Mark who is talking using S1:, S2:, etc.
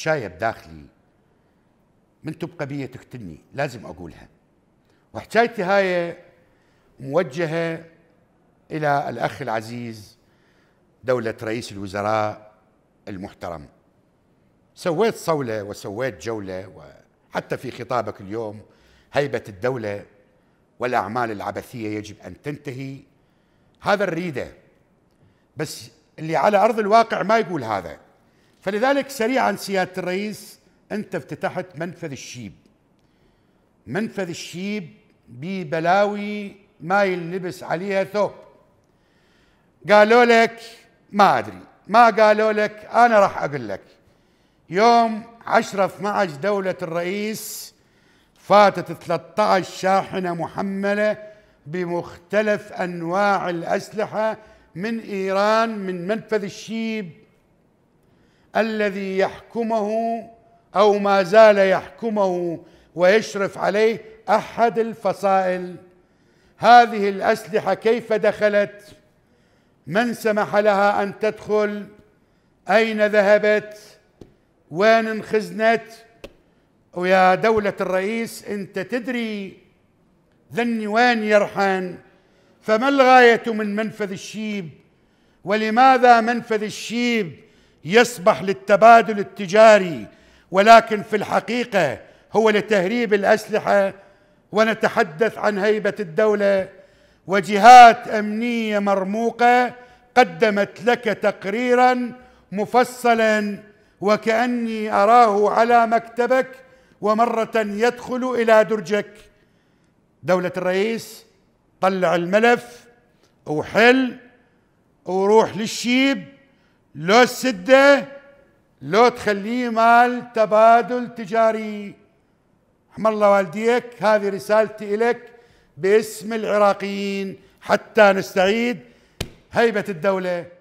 S1: حكايه بداخلي من تبقى بيا تقتلني لازم أقولها وحكايتي هاي موجهة إلى الأخ العزيز دولة رئيس الوزراء المحترم سويت صولة وسويت جولة وحتى في خطابك اليوم هيبة الدولة والأعمال العبثية يجب أن تنتهي هذا الريدة بس اللي على أرض الواقع ما يقول هذا فلذلك سريعا سياده الرئيس انت افتتحت منفذ الشيب منفذ الشيب ببلاوي ما يلبس عليها ثوب قالوا لك ما ادري ما قالوا لك انا راح اقول لك يوم 10 12 دولة الرئيس فاتت 13 شاحنة محملة بمختلف انواع الاسلحة من ايران من منفذ الشيب الذي يحكمه او ما زال يحكمه ويشرف عليه احد الفصائل هذه الاسلحه كيف دخلت من سمح لها ان تدخل اين ذهبت وين انخزنت ويا دولة الرئيس أنت تدري ذني وين يرحن فما الغاية من منفذ الشيب ولماذا منفذ الشيب يسمح للتبادل التجاري ولكن في الحقيقه هو لتهريب الاسلحه ونتحدث عن هيبه الدوله وجهات امنيه مرموقه قدمت لك تقريرا مفصلا وكاني اراه على مكتبك ومره يدخل الى درجك دوله الرئيس طلع الملف وحل وروح للشيب لو تسده لو تخليه مال تبادل تجاري رحم الله والديك هذه رسالتي إليك باسم العراقيين حتى نستعيد هيبة الدولة